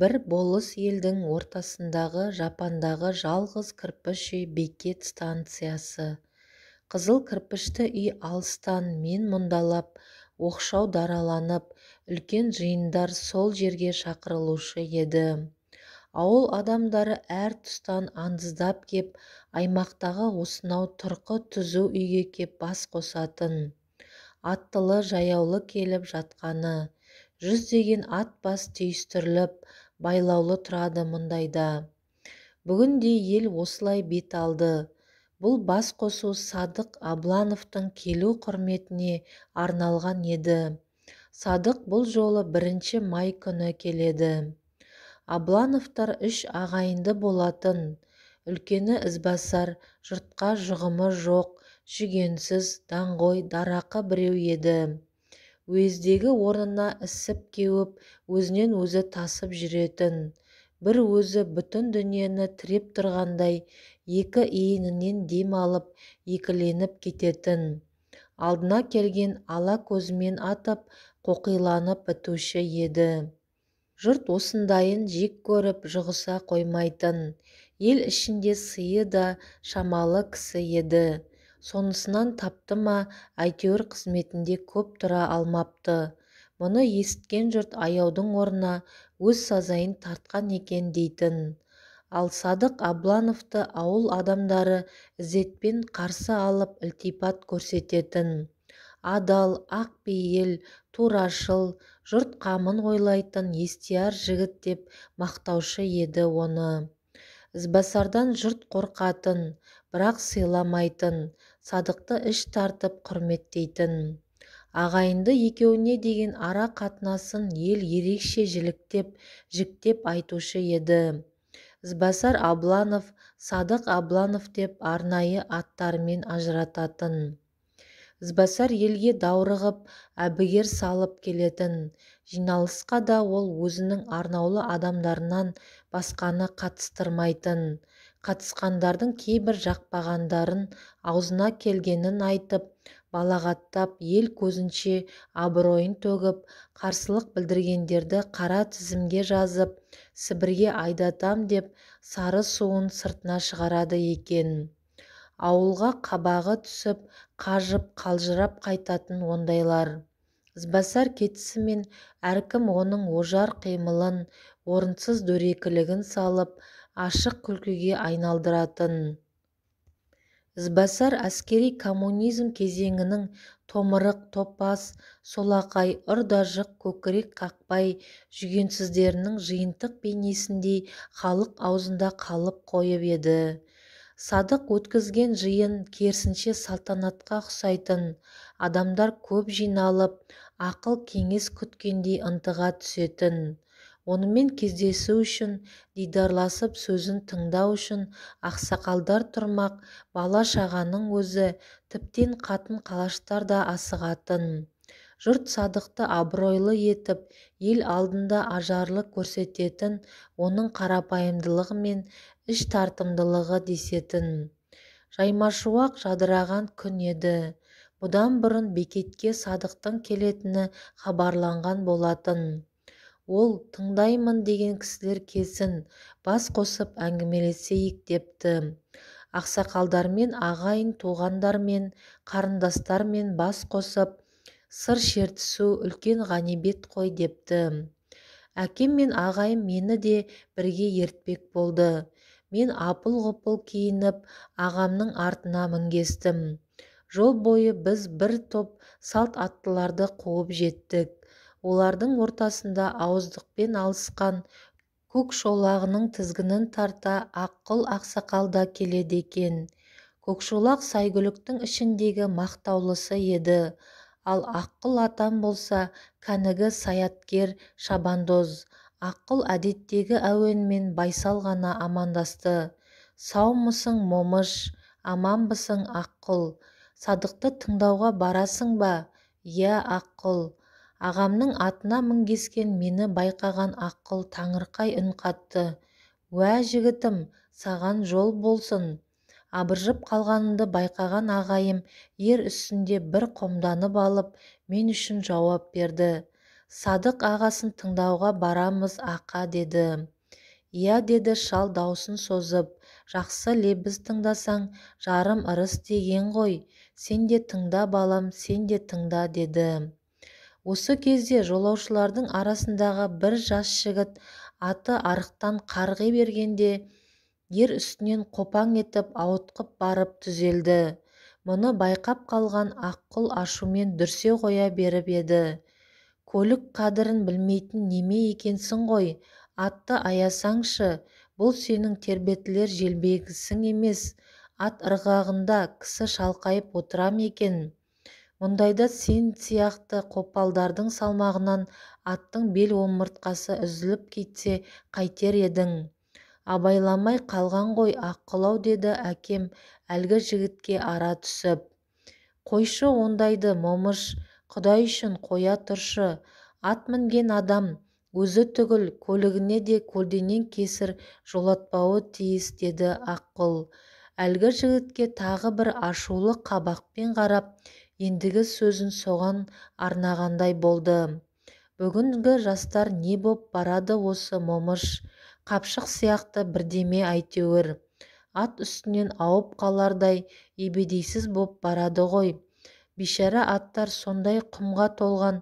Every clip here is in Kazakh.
бір болыс елдің ортасындағы жапандағы жалғыз кірпіш үй бекет станциясы қызыл кірпішті үй алыстан мен мұндалап оқшау дараланып үлкен жиындар сол жерге шақырылушы еді ауыл адамдары әр тұстан андыздап кеп аймақтағы осынау тұрқы түзу үйге кеп бас қосатын аттылы жаяулы келіп жатқаны жүздеген ат бас түйістіріліп байлаулы тұрады мұндайда бүгінде ел осылай бет алды бұл бас қосу садық аблановтың келу құрметіне арналған еді садық бұл жолы бірінші май күні келеді аблановтар үш ағайынды болатын үлкені ізбасар жұртқа жұғымы жоқ жүгенсіз даңғой дарақы біреу еді уездегі орнына ісіп кеуіп өзінен өзі тасып жүретін бір өзі бүтін дүниені тіреп тұрғандай екі иінінен дем алып екіленіп кететін алдына келген ала көзімен атып қоқиланып бітуші еді жұрт осындайын жек көріп жұғыса қоймайтын ел ішінде сыйы да шамалы кісі еді сонысынан тапты ма әйтеуір қызметінде көп тұра алмапты мұны есіткен жұрт аяудың орнына өз сазайын тартқан екен дейтін ал садық аблановты ауыл адамдары ізетпен қарсы алып ілтипат көрсететін адал ақпейіл турашыл жұрт қамын ойлайтын естияр жігіт деп мақтаушы еді оны ізбасардан жұрт қорқатын бірақ сыйламайтын садықты іш тартып құрметтейтін ағайынды екеуіне деген ара қатынасын ел ерекше жіліктеп жіктеп айтушы еді ізбасар абланов садық абланов деп арнайы аттарымен ажырататын ізбасар елге даурығып әбігер салып келетін жиналысқа да ол өзінің арнаулы адамдарынан басқаны қатыстырмайтын қатысқандардың кейбір жақпағандарын аузына келгенін айтып балағаттап ел көзінше абыройын төгіп қарсылық білдіргендерді қара тізімге жазып сібірге айдатам деп сары суын сыртына шығарады екен. ауылға қабағы түсіп қажып қалжырап қайтатын ондайлар ізбасар кетісімен әркім оның ожар қимылын орынсыз дөрекілігін салып ашық күлкіге айналдыратын ізбасар әскери коммунизм кезеңінің томырық топас солақай ұр жық көкірек қақпай жүгенсіздерінің жиынтық бейнесіндей халық аузында қалып қойып еді садық өткізген жиын керісінше салтанатқа ұқсайтын адамдар көп жиналып ақыл кеңес күткендей ынтыға түсетін онымен кездесу үшін дидарласып сөзін тыңдау үшін ақсақалдар тұрмақ бала-шағаның өзі тіптен қатын-қалаштар да асығатын жұрт садықты абыройлы етіп ел алдында ажарлы көрсететін оның қарапайымдылығы мен іш тартымдылығы десетін жаймашуақ жадыраған күн еді бұдан бұрын бекетке садықтың келетіні хабарланған болатын ол тыңдаймын деген кісілер келсін бас қосып әңгімелесейік депті ақсақалдармен ағайын туғандармен қарындастармен бас қосып сыр шертісу үлкен ғанибет қой депті әкем мен ағайым мені де бірге ертпек болды мен апыл ғұпыл киініп ағамның артына мінгестім жол бойы біз бір топ салт аттыларды қуып жеттік олардың ортасында ауыздықпен алысқан көкшолағының тізгінін тарта аққыл ақсақал да келеді екен көкшолақ сайгүліктің ішіндегі мақтаулысы еді ал аққыл атам болса кәнігі саяткер шабандоз Аққыл әдеттегі әуенмен байсал ғана амандасты саумысың момыш аманбысың аққыл. садықты тыңдауға барасың ба иә аққыл! ағамның атына мінгескен мені байқаған аққыл таңырқай үн қатты уә жігітім саған жол болсын абыржып қалғанымды байқаған ағайым ер үстінде бір қомданып алып мен үшін жауап берді садық ағасын тыңдауға барамыз ақа деді иә деді шал даусын созып жақсы лебіз тыңдасаң жарым ырыс деген ғой сен де тыңда балам сен де тыңда деді осы кезде жолаушылардың арасындағы бір жас жігіт аты арықтан қарғи бергенде ер үстінен қопаң етіп ауытқып барып түзелді мұны байқап қалған аққұл ашумен дүрсе қоя беріп еді көлік қадірін білмейтін неме екенсің ғой атты аясаңшы бұл сенің тербетілер желбегісің емес ат ырғағында кісі шалқайып отырам екен мұндайда сен сияқты қопалдардың салмағынан аттың бел омыртқасы үзіліп кетсе қайтер едің абайламай қалған ғой аққылау деді әкем әлгі жігітке ара түсіп қойшы ондайды момыш құдай үшін қоя тұршы ат мінген адам өзі түгіл көлігіне де көлденең кесір жолатпауы тиіс деді аққұл әлгі жігітке тағы бір ашулы қабақпен қарап ендігі сөзін соған арнағандай болды бүгінгі жастар не боп барады осы момыш қапшық сияқты бірдеме әйтеуір ат үстінен ауып қалардай ебедейсіз боп барады ғой бишара аттар сондай құмға толған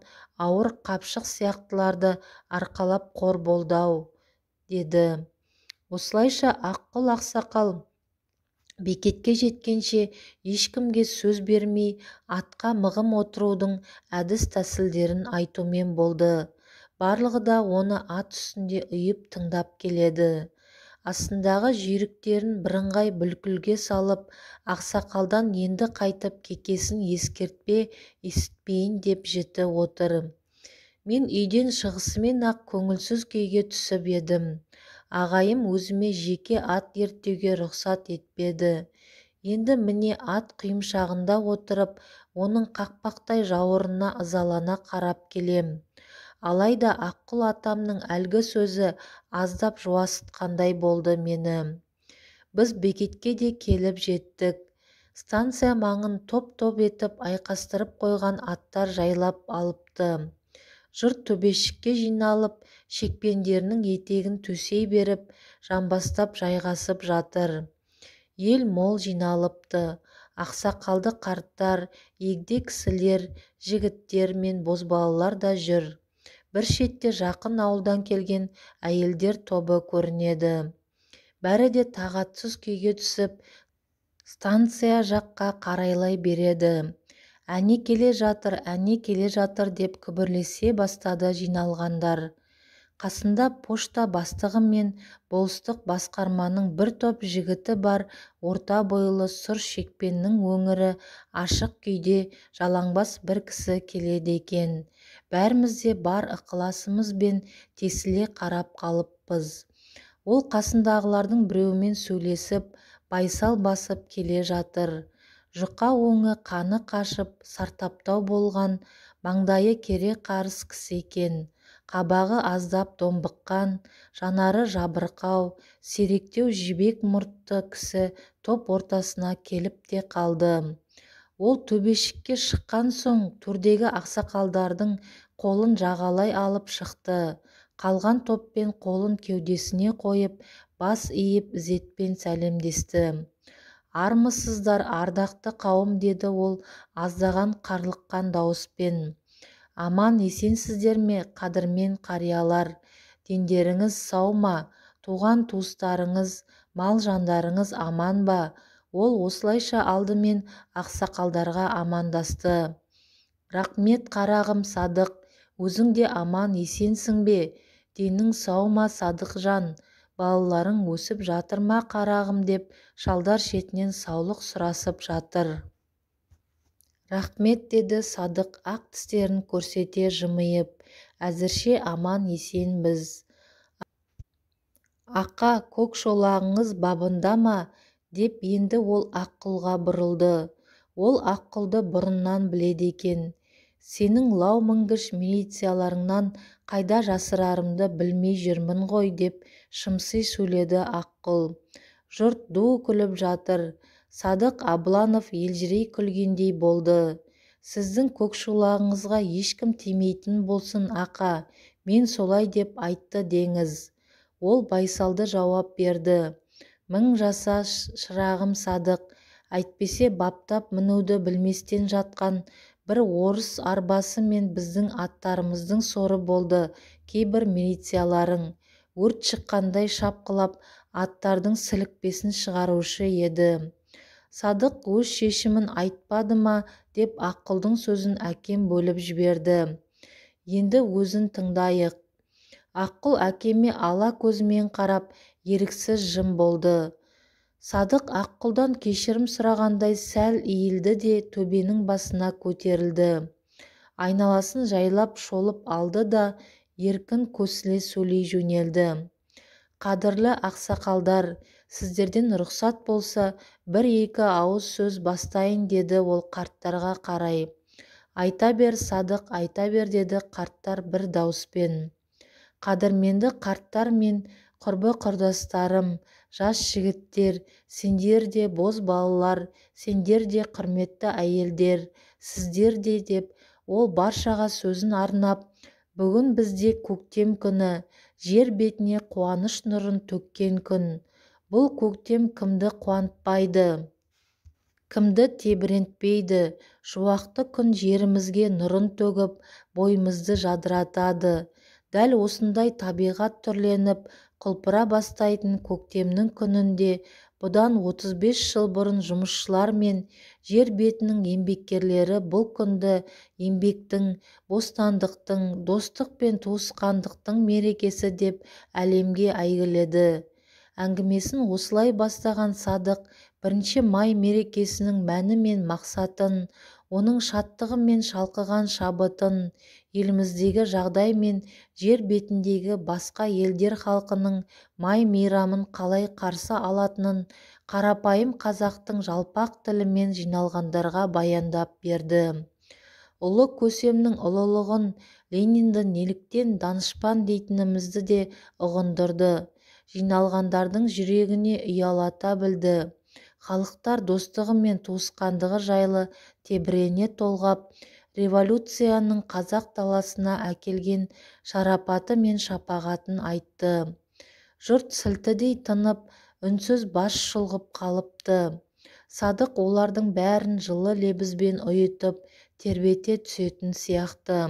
ауыр қапшық сияқтыларды арқалап қор болды-ау деді осылайша аққұл ақсақал бекетке жеткенше ешкімге сөз бермей атқа мығым отырудың әдіс тәсілдерін айтумен болды барлығы да оны ат үстінде ұйып тыңдап келеді астындағы жүйріктерін бірыңғай бүлкілге салып ақсақалдан енді қайтып кекесін ескертпе есітпейін деп жіті отырым. мен үйден шығысымен ақ көңілсіз күйге түсіп едім ағайым өзіме жеке ат ерттеуге рұқсат етпеді енді міне ат құйымшағында отырып оның қақпақтай жауырына ызалана қарап келем алайда аққұл атамның әлгі сөзі аздап жуасытқандай болды мені біз бекетке де келіп жеттік станция маңын топ-топ етіп айқастырып қойған аттар жайлап алыпты жұрт төбешікке жиналып шекпендерінің етегін төсей беріп жамбастап жайғасып жатыр ел мол жиналыпты ақсақалды қарттар егде кісілер жігіттер мен бозбалалар да жүр бір шетте жақын ауылдан келген әйелдер тобы көрінеді бәрі де тағатсыз күйге түсіп станция жаққа қарайлай береді әне келе жатыр әне келе жатыр деп күбірлесе бастады жиналғандар қасында пошта бастығы мен болыстық басқарманың бір топ жігіті бар орта бойлы сұр шекпеннің өңірі ашық күйде жалаңбас бір кісі келеді екен бәріміз де бар ықыласымызбен тесіле қарап қалыппыз ол қасындағылардың біреуімен сөйлесіп байсал басып келе жатыр жұқа өңі қаны қашып сартаптау болған маңдайы кере қарыс кісі екен қабағы аздап домбыққан жанары жабырқау сиректеу жібек мұртты кісі топ ортасына келіп те қалды ол төбешікке шыққан соң төрдегі ақсақалдардың қолын жағалай алып шықты қалған топпен қолын кеудесіне қойып бас иіп ізетпен сәлемдесті армысыздар ардақты қауым деді ол аздаған қарлыққан дауыспен аман есенсіздер ме қадірмен қариялар дендеріңіз сау ма туған туыстарыңыз мал жандарыңыз аман ба ол осылайша алдымен ақсақалдарға амандасты рақмет қарағым садық өзің де аман есенсің бе денің сау ма садық жан балаларың өсіп жатыр ма қарағым деп шалдар шетінен саулық сұрасып жатыр рахмет деді садық ақ тістерін көрсете жымиып әзірше аман есенбіз ақа көкшолағыңыз бабында ма деп енді ол аққұлға бұрылды ол аққұлды бұрыннан біледі екен сенің лау мінгіш милицияларыңнан қайда жасырарымды білмей жүрмін ғой деп шымси сөйледі аққұл жұрт ду күліп жатыр садық Абланов елжірей күлгендей болды сіздің көкшулағыңызға ешкім тимейтін болсын ақа мен солай деп айтты деңіз ол байсалды жауап берді мың жаса шырағым садық әйтпесе баптап мінуді білместен жатқан бір орыс арбасы мен біздің аттарымыздың соры болды кейбір милицияларың өрт шыққандай шапқылап аттардың сілікпесін шығарушы еді садық өз шешімін айтпады ма деп ақылдың сөзін әкем бөліп жіберді енді өзін тыңдайық аққұл әкеме ала көзімен қарап еріксіз жым болды садық аққұлдан кешірім сұрағандай сәл иілді де төбенің басына көтерілді айналасын жайлап шолып алды да еркін көсіле сөйлей жөнелді қадірлі ақсақалдар сіздерден рұқсат болса бір-екі ауыз сөз бастайын деді ол қарттарға қарай айта бер садық айта бер деді қарттар бір дауыспен қадірменді қарттар мен құрбы құрдастарым жас жігіттер сендер де боз балалар сендер де құрметті әйелдер сіздер де деп ол баршаға сөзін арнап бүгін бізде көктем күні жер бетіне қуаныш нұрын төккен күн бұл көктем кімді қуантпайды кімді тебірентпейді шуақты күн жерімізге нұрын төгіп бойымызды жадыратады дәл осындай табиғат түрленіп құлпыра бастайтын көктемнің күнінде бұдан 35 жыл бұрын жұмысшылар мен жер бетінің еңбеккерлері бұл күнді еңбектің бостандықтың достық пен туысқандықтың мерекесі деп әлемге әйгіледі әңгімесін осылай бастаған садық бірінші май мерекесінің мәні мен мақсатын оның шаттығы мен шалқыған шабытын еліміздегі жағдай мен жер бетіндегі басқа елдер халқының май мейрамын қалай қарсы алатынын қарапайым қазақтың жалпақ тілімен жиналғандарға баяндап берді ұлы көсемнің ұлылығын ленинді неліктен данышпан дейтінімізді де ұғындырды жиналғандардың жүрегіне ұялата білді халықтар достығы мен туысқандығы жайлы тебірене толғап революцияның қазақ даласына әкелген шарапаты мен шапағатын айтты жұрт сілтідей тынып үнсіз бас шылғып қалыпты садық олардың бәрін жылы лебізбен ұйытып тербете түсетін сияқты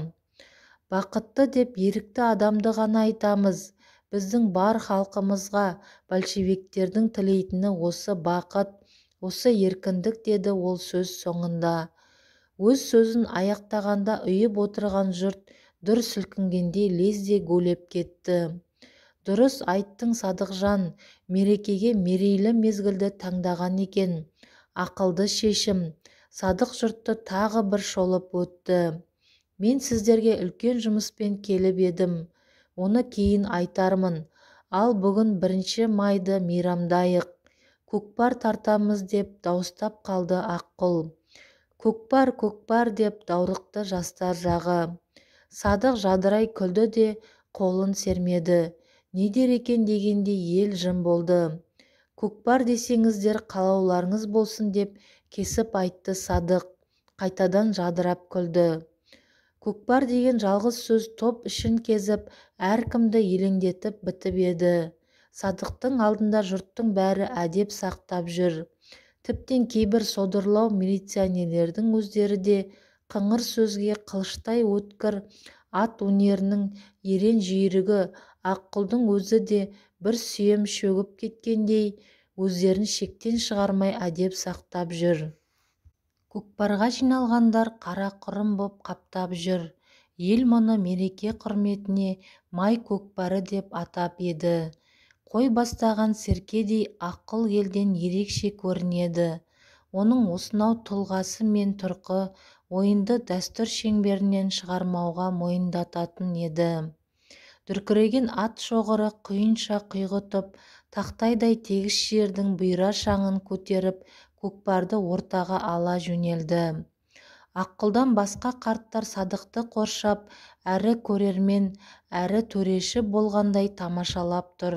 бақытты деп ерікті адамды ғана айтамыз біздің бар халқымызға большевиктердің тілейтіні осы бақыт осы еркіндік деді ол сөз соңында өз сөзін аяқтағанда ұйып отырған жұрт дүр сілкінгендей лезде гулеп кетті дұрыс айттың садықжан мерекеге мерейлі мезгілді таңдаған екен ақылды шешім садық жұртты тағы бір шолып өтті мен сіздерге үлкен жұмыспен келіп едім оны кейін айтармын ал бүгін бірінші майды мейрамдайық көкпар тартамыз деп дауыстап қалды аққұл көкпар көкпар деп даурықты жастар жағы садық жадырай күлді де қолын сермеді не дер екен дегенде ел жым болды көкпар десеңіздер қалауларыңыз болсын деп кесіп айтты садық қайтадан жадырап күлді көкпар деген жалғыз сөз топ ішін кезіп әркімді елеңдетіп бітіп еді садықтың алдында жұрттың бәрі әдеп сақтап жүр тіптен кейбір содырлау милиционерлердің өздері де қыңыр сөзге қылыштай өткір ат өнерінің ерен жүйрігі аққұлдың өзі де бір сүйем шөгіп кеткендей өздерін шектен шығармай әдеп сақтап жүр көкпарға жиналғандар құрым боп қаптап жүр ел мұны мереке құрметіне май көкпары деп атап еді қой бастаған серкедей ақыл елден ерекше көрінеді оның осынау тұлғасы мен тұрқы ойынды дәстүр шеңберінен шығармауға мойындататын еді дүркіреген ат шоғыры құйынша құйғытып тақтайдай тегіс жердің бұйра шаңын көтеріп көкпарды ортаға ала жөнелді аққұлдан басқа қарттар садықты қоршап әрі көрермен әрі төреші болғандай тамашалап тұр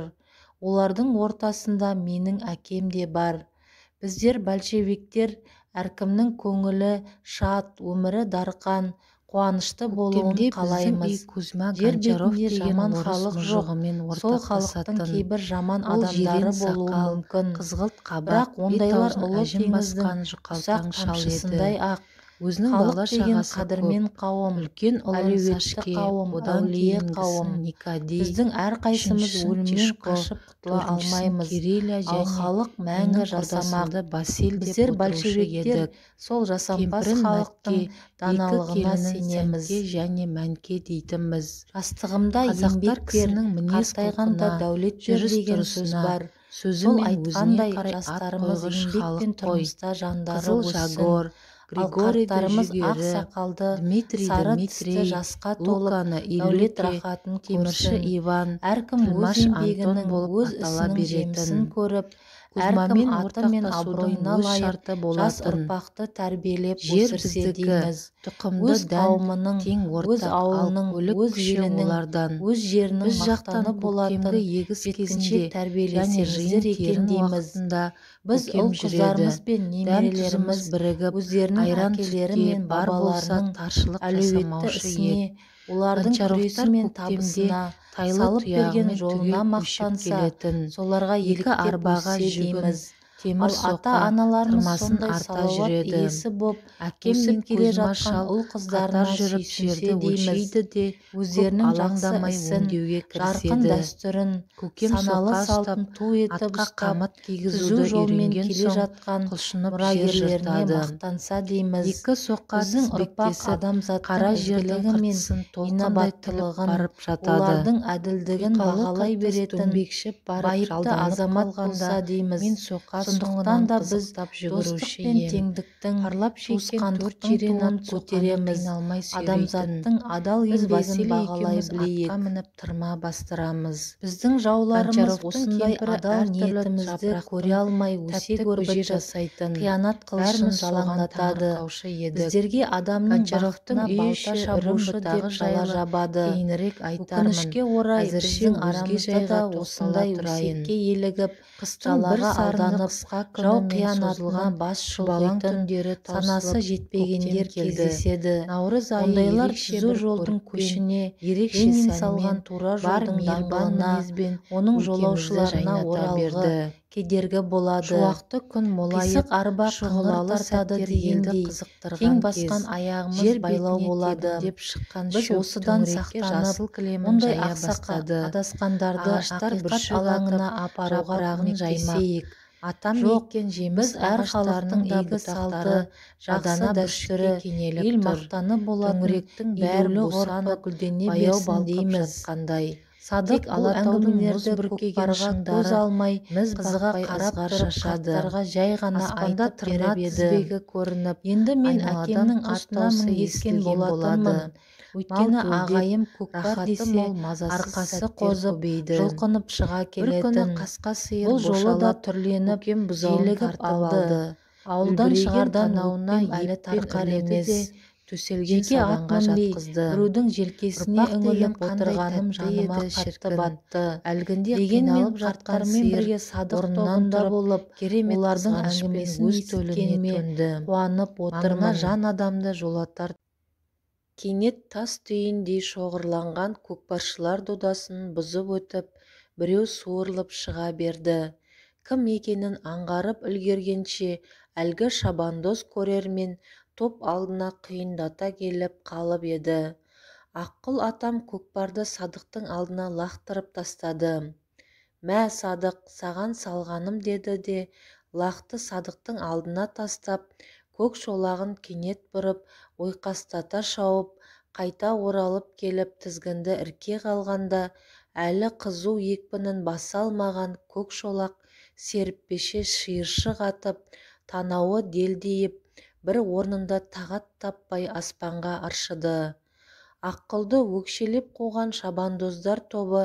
олардың ортасында менің әкем де бар біздер большевиктер әркімнің көңілі шат өмірі дарқан қуанышты болуын қалаймыз жер бетінде жаман халық жоқ сол халықтың кейбір жаман адамдары болуы мүмкін қызғылт қабақ бірақ ондайлар ұлы теңіздің ұсақ тамшысындай ақ өзінің бала шағасы қадірмен қауым үлкен әлеуетті қауым әулие қауым никади біздің әрқайсымыз өлімнен қашып құтыла алмаймыз ал халық мәңгі жасамақ басил біздер большевиктер сол жасампаз халықтың даналығына сенеміз және мәнке дейтінбіз жастығымда еңбек перінің мінез құлқына жүріс тұрысына бар сөзімен айтқандай жастарымыз еңбек пен тұрмыста жандары жагор қарттарымыз ақ сақалды дмитрий сары түсті жасқа толып дәулет рахатын иван әркім өз еңбегінің өз ісінің жемісін көріп әркім аты мен абыройына лайық жас ұрпақты тәрбиелеп жер біздікі тұқымды қауымының тең өз ауылының өз елінің өз жерінің біз жақтаны болатын егіз кезінде жиын екен дейміз біз ұл қыздарымыз бен немерелеріміз бірігіп өздерінің мен бар болса таршылық әлеуетті ісіне олардың күресі мен табысына тайлы салып берген жолына мақтанса соларға екі арбаға жүгіміз темір ата аналарымыз сондай салауат иесі боп әкемсіп келе жатқан ұл қыздарына жүріп жерді өлшейді де өздерінің жақсы ісін жарқын дәстүрін көкем саналы салтын ту етіп ұстап түзу жолмен келе жатқан мұрагерлеріне мақтанса дейміз екі соққа біздің ұрпақ адамзаттың жерлігі мен инабаттылығын олардың әділдігін бағалай беретін байыпты азамат болса дейміз мен соққа сондықтан да біз достық пен теңдіктің арлап туысқандықтың туын көтереміз адамзаттың адал еңбегін бағалай білейік мініп тырма бастырамыз біздің жауларымыз осындай адал ниетімізді көре алмай өсе көрбіт жасайтын қиянат қылышын жалаңдатады біздерге адамның бақытына балта шабушы деп жала жабады кейінірек айтармын өкінішке орай біздің арамызда да осындай өсекке елігіп қыстың бір қысқа жау қиянатылған бас шұбалаң санасы жетпегендер кездеседі наурыз айы ерекше бір жолдың көшіне ерекше салған тура жолдың дамбанына оның жолаушыларына оралғы кедергі болады шуақты күн молайып арба шұғылалы қызықтырған қызықтырған кең басқан аяғымыз жер байлау болады деп шыққан біз осыдан сақтанып мұндай ақсақа адасқандарды ақиқат алаңына апаруға жаймақ атам еккен жеміс әр қаланың игі салты жақсы дәстүрі ел мақтаны болатын бәрі ғұрпы гүлдене берсін дейміз қандай садық алатаудың мұз бүркеген шыңдары алмай міз қызға қарап шашады жай ғана аспанда тырна тізбегі көрініп енді мен әкемнің атына мінгескен болатынмын өйткені ағайым көкпар десе арқасы қозып жұлқынып шыға келетін қасқа сиыр бұл жолы да түрленіп желігіп алды ауылдан шығарда науына әлі тарқар емес төселген жеке сабанға жатқызды біреудің желкесіне үңіліп отырғаным жаныма қатты батты әлгінде қиналып бірге садық орнынан да болып керемет олардың әңгімесін өз төнді қуанып отырмын жан адамды жолатар кенет тас түйіндей шоғырланған көкпаршылар додасын бұзып өтіп біреу суырылып шыға берді кім екенін аңғарып үлгергенше әлгі шабандоз көрермен топ алдына қиындата келіп қалып еді аққұл атам көкпарды садықтың алдына лақтырып тастады мә садық саған салғаным деді де лақты садықтың алдына тастап көк шолағын кенет бұрып ойқастата шауып қайта оралып келіп тізгінді ірке қалғанда әлі қызу екпінін баса алмаған көк шолақ серіппеше шиыршық атып танауы делдиіп бір орнында тағат таппай аспанға аршыды. Аққылды өкшелеп қуған шабандоздар тобы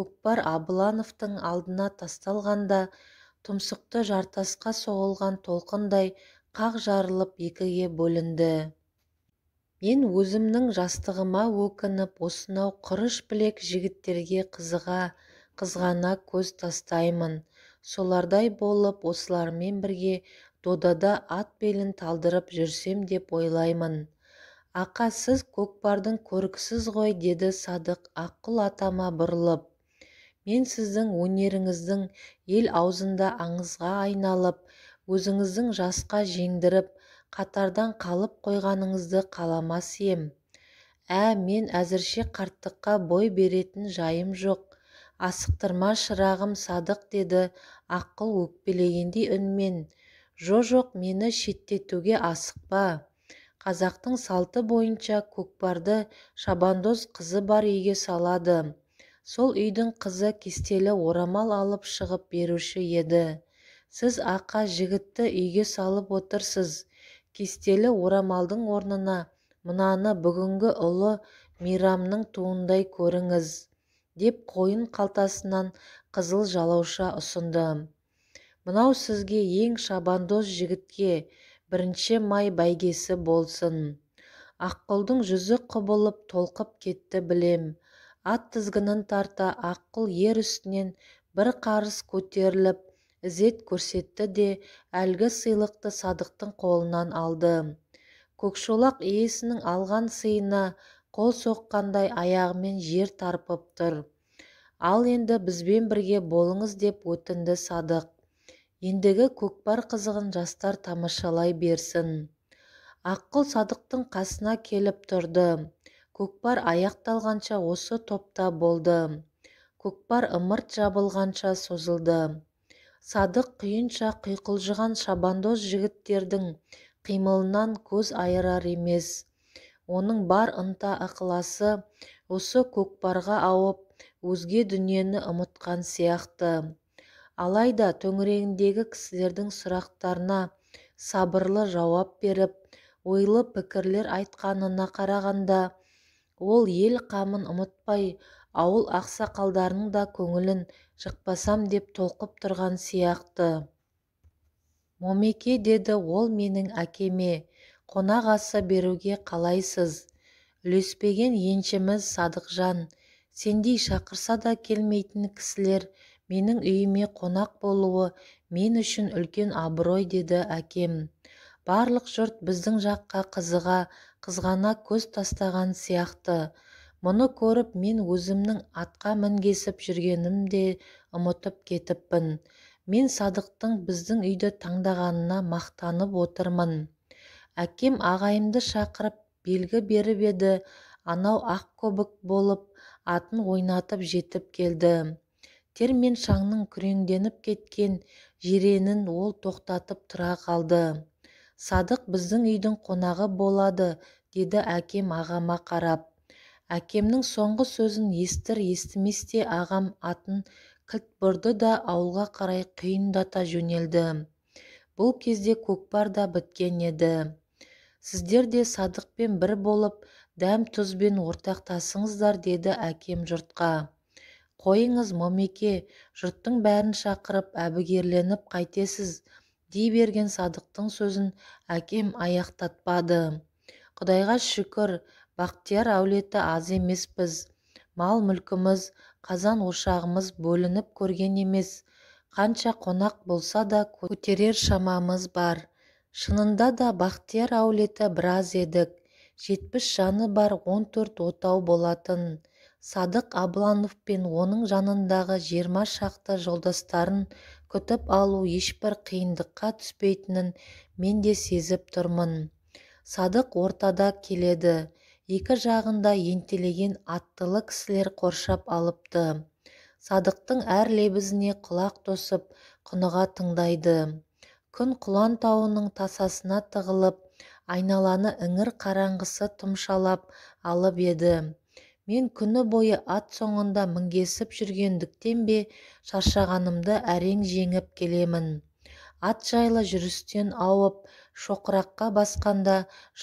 көкпар абылановтың алдына тасталғанда тұмсықты жартасқа соғылған толқындай қақ жарылып екіге бөлінді мен өзімнің жастығыма өкініп осынау құрыш білек жігіттерге қызыға қызғана көз тастаймын солардай болып осылармен бірге додада ат белін талдырып жүрсем деп ойлаймын ақа сіз көкпардың көріксіз ғой деді садық аққұл атама бұрылып мен сіздің өнеріңіздің ел аузында аңызға айналып өзіңіздің жасқа жеңдіріп қатардан қалып қойғаныңызды қаламас ем ә мен әзірше қарттыққа бой беретін жайым жоқ асықтырма шырағым садық деді ақыл өкпелегендей үнмен жо жоқ мені шеттетуге асықпа қазақтың салты бойынша көкпарды шабандоз қызы бар үйге салады сол үйдің қызы кестелі орамал алып шығып беруші еді сіз ақа жігітті үйге салып отырсыз кестелі орамалдың орнына мынаны бүгінгі ұлы мейрамның туындай көріңіз деп қойын қалтасынан қызыл жалауша ұсынды мынау сізге ең шабандоз жігітке бірінші май бәйгесі болсын аққұлдың жүзі құбылып толқып кетті білем ат тізгінін тарта аққұл ер үстінен бір қарыс көтеріліп ізет көрсетті де әлгі сыйлықты садықтың қолынан алды көкшолақ иесінің алған сыйына қол соққандай аяғымен жер тарпып тұр ал енді бізбен бірге болыңыз деп өтінді садық ендігі көкпар қызығын жастар тамашалай берсін аққұл садықтың қасына келіп тұрды көкпар аяқталғанша осы топта болды көкпар ымырт жабылғанша созылды садық құйынша құйқылжыған шабандоз жігіттердің қимылынан көз айырар емес оның бар ынта ықыласы осы көкпарға ауып өзге дүниені ұмытқан сияқты алайда төңірегіндегі кісілердің сұрақтарына сабырлы жауап беріп ойлы пікірлер айтқанына қарағанда ол ел қамын ұмытпай ауыл ақсақалдарының да көңілін шықпасам деп толқып тұрған сияқты момеке деді ол менің әкеме қонағасы беруге қалайсыз үлеспеген еншіміз садықжан сендей шақырса да келмейтін кісілер менің үйіме қонақ болуы мен үшін үлкен абырой деді әкем барлық жұрт біздің жаққа қызыға қызғана көз тастаған сияқты мұны көріп мен өзімнің атқа мінгесіп де ұмытып кетіппін мен садықтың біздің үйді таңдағанына мақтанып отырмын әкем ағайымды шақырып белгі беріп еді анау ақ көбік болып атын ойнатып жетіп келді тер мен шаңның күреңденіп кеткен жиренін ол тоқтатып тұра қалды садық біздің үйдің қонағы болады деді әкем ағама қарап әкемнің соңғы сөзін естір естіместе ағам атын кілт бұрды да ауылға қарай қиындата жөнелді бұл кезде көкпар да біткен еді сіздер де садықпен бір болып дәм тұзбен ортақтасыңыздар деді әкем жұртқа қойыңыз момеке жұрттың бәрін шақырып әбігерленіп қайтесіз дей берген садықтың сөзін әкем аяқтатпады құдайға шүкір бақтияр әулеті аз емеспіз мал мүлкіміз қазан ошағымыз бөлініп көрген емес қанша қонақ болса да көтерер шамамыз бар шынында да бақтияр әулеті біраз едік жетпіс жаны бар он төрт отау болатын садық абланов пен оның жанындағы жиырма шақты жолдастарын күтіп алу ешбір қиындыққа түспейтінін мен де сезіп тұрмын садық ортада келеді екі жағында ентелеген аттылы кісілер қоршап алыпты садықтың әр лебізіне құлақ тосып құныға тыңдайды күн құлан тауының тасасына тығылып айналаны іңір қараңғысы тұмшалап алып еді мен күні бойы ат соңында мінгесіп жүргендіктен бе шаршағанымды әрең жеңіп келемін ат жайлы жүрістен ауып шоқыраққа басқанда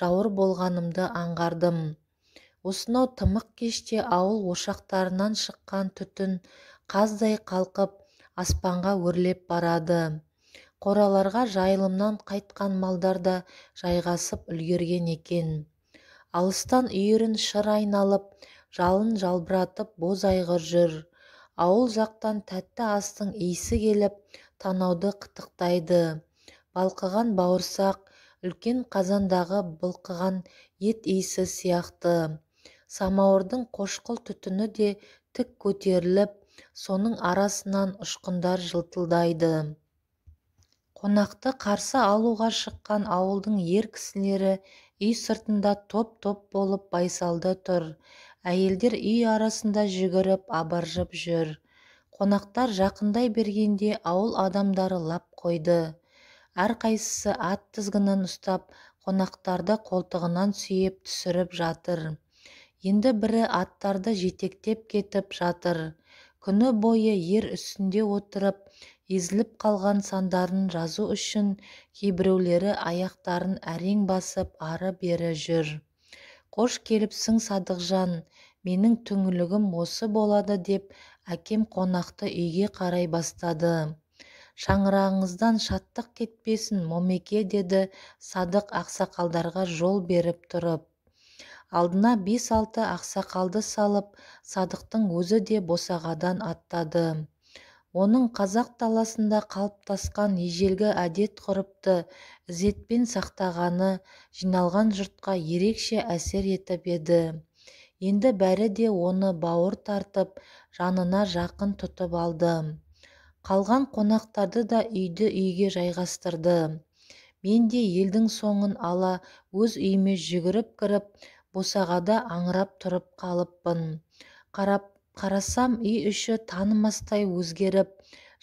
жауыр болғанымды аңғардым осынау тымық кеште ауыл ошақтарынан шыққан түтін қаздай қалқып аспанға өрлеп барады қораларға жайылымнан қайтқан малдар да жайғасып үлгерген екен алыстан үйірін шыр айналып жалын жалбыратып боз айғыр жүр ауыл жақтан тәтті астың иісі келіп танауды қытықтайды балқыған бауырсақ үлкен қазандағы былқыған ет иісі сияқты самауырдың қошқыл түтіні де тік көтеріліп соның арасынан ұшқындар жылтылдайды қонақты қарсы алуға шыққан ауылдың ер кісілері үй сыртында топ топ болып байсалды тұр әйелдер үй арасында жүгіріп абаржып жүр қонақтар жақындай бергенде ауыл адамдары лап қойды әрқайсысы ат тізгінін ұстап қонақтарды қолтығынан сүйеп түсіріп жатыр енді бірі аттарды жетектеп кетіп жатыр күні бойы ер үстінде отырып езіліп қалған сандарын жазу үшін кейбіреулері аяқтарын әрең басып ары-бері жүр қош келіпсің садықжан менің түңілігім осы болады деп әкем қонақты үйге қарай бастады шаңырағыңыздан шаттық кетпесін момеке деді садық ақсақалдарға жол беріп тұрып алдына бес-алты ақсақалды салып садықтың өзі де босағадан аттады оның қазақ даласында қалыптасқан ежелгі әдет құрыпты, ізетпен сақтағаны жиналған жұртқа ерекше әсер етіп еді енді бәрі де оны бауыр тартып жанына жақын тұтып алды қалған қонақтарды да үйді үйге жайғастырды мен де елдің соңын ала өз үйіме жүгіріп кіріп босағада аңырап тұрып қалыппын қарап қарасам үй іші танымастай өзгеріп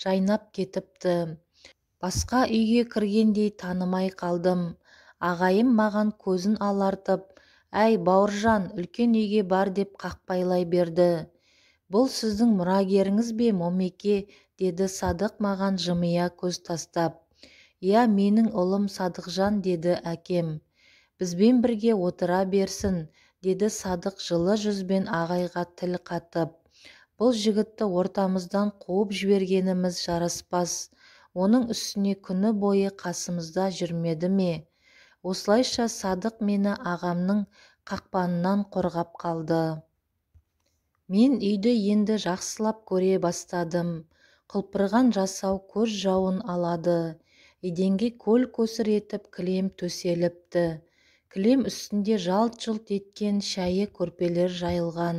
жайнап кетіпті басқа үйге кіргендей танымай қалдым ағайым маған көзін алартып әй бауыржан үлкен үйге бар деп қақпайлай берді бұл сіздің мұрагеріңіз бе момеке деді садық маған жымия көз тастап иә менің ұлым садықжан деді әкем бізбен бірге отыра берсін деді садық жылы жүзбен ағайға тіл қатып бұл жігітті ортамыздан қуып жібергеніміз жараспас оның үстіне күні бойы қасымызда жүрмеді ме осылайша садық мені ағамның қақпанынан қорғап қалды мен үйді енді жақсылап көре бастадым құлпырған жасау көз жауын алады еденге көл көсір етіп кілем төселіпті кілем үстінде жалт жұлт еткен шәйі көрпелер жайылған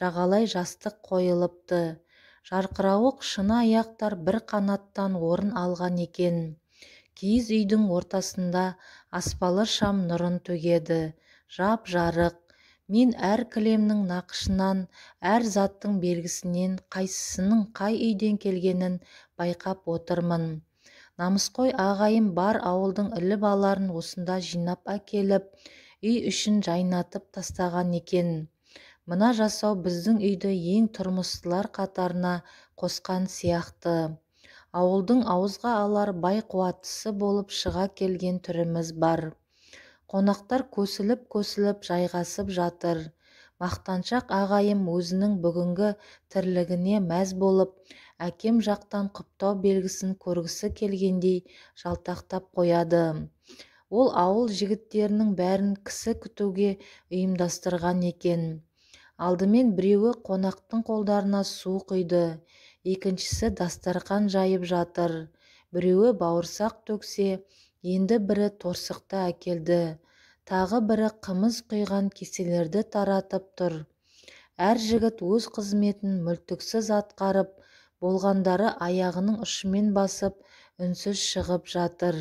жағалай жастық қойылыпты жарқырауық шына аяқтар бір қанаттан орын алған екен киіз үйдің ортасында аспалы шам нұрын төгеді жап жарық мен әр кілемнің нақышынан әр заттың белгісінен қайсысының қай үйден келгенін байқап отырмын намысқой ағайым бар ауылдың ілі аларын осында жинап әкеліп үй үшін жайнатып тастаған екен мына жасау біздің үйді ең тұрмыстылар қатарына қосқан сияқты ауылдың ауызға алар бай қуаттысы болып шыға келген түріміз бар қонақтар көсіліп-көсіліп жайғасып жатыр мақтаншақ ағайым өзінің бүгінгі тірлігіне мәз болып әкем жақтан құптау белгісін көргісі келгендей жалтақтап қояды ол ауыл жігіттерінің бәрін кісі күтуге ұйымдастырған екен алдымен біреуі қонақтың қолдарына су құйды екіншісі дастарқан жайып жатыр біреуі бауырсақ төксе енді бірі торсықты әкелді тағы бірі қымыз құйған кеселерді таратып тұр әр жігіт өз қызметін мүлтіксіз атқарып болғандары аяғының ұшымен басып үнсіз шығып жатыр